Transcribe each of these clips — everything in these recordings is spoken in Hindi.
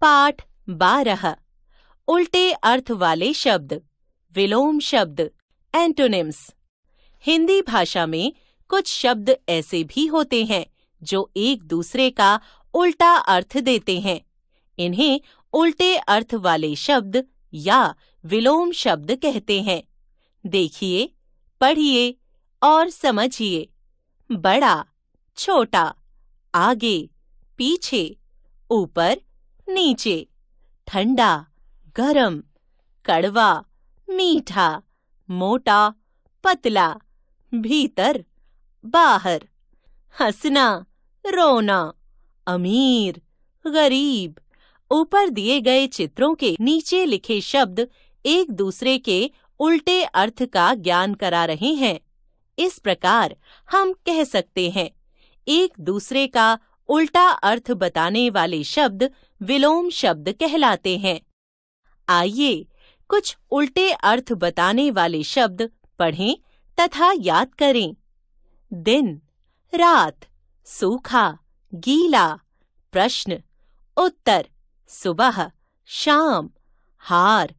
पाठ बारह उल्टे अर्थ वाले शब्द विलोम शब्द एंटोनिम्स हिंदी भाषा में कुछ शब्द ऐसे भी होते हैं जो एक दूसरे का उल्टा अर्थ देते हैं इन्हें उल्टे अर्थ वाले शब्द या विलोम शब्द कहते हैं देखिए पढ़िए और समझिए बड़ा छोटा आगे पीछे ऊपर नीचे ठंडा गरम कड़वा मीठा मोटा पतला भीतर बाहर हंसना रोना अमीर गरीब ऊपर दिए गए चित्रों के नीचे लिखे शब्द एक दूसरे के उल्टे अर्थ का ज्ञान करा रहे हैं इस प्रकार हम कह सकते हैं एक दूसरे का उल्टा अर्थ बताने वाले शब्द विलोम शब्द कहलाते हैं आइए कुछ उल्टे अर्थ बताने वाले शब्द पढ़ें तथा याद करें दिन रात सूखा गीला प्रश्न उत्तर सुबह शाम हार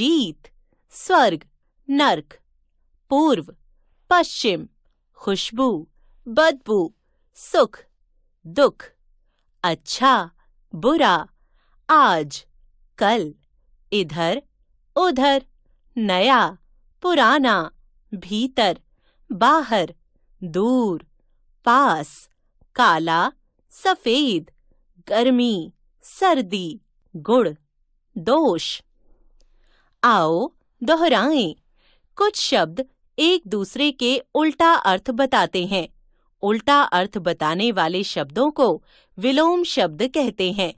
जीत स्वर्ग नरक पूर्व पश्चिम खुशबू बदबू सुख दुख अच्छा बुरा आज कल इधर उधर नया पुराना भीतर बाहर दूर पास काला सफेद गर्मी सर्दी गुड़ दोष आओ दोहराएं कुछ शब्द एक दूसरे के उल्टा अर्थ बताते हैं उल्टा अर्थ बताने वाले शब्दों को विलोम शब्द कहते हैं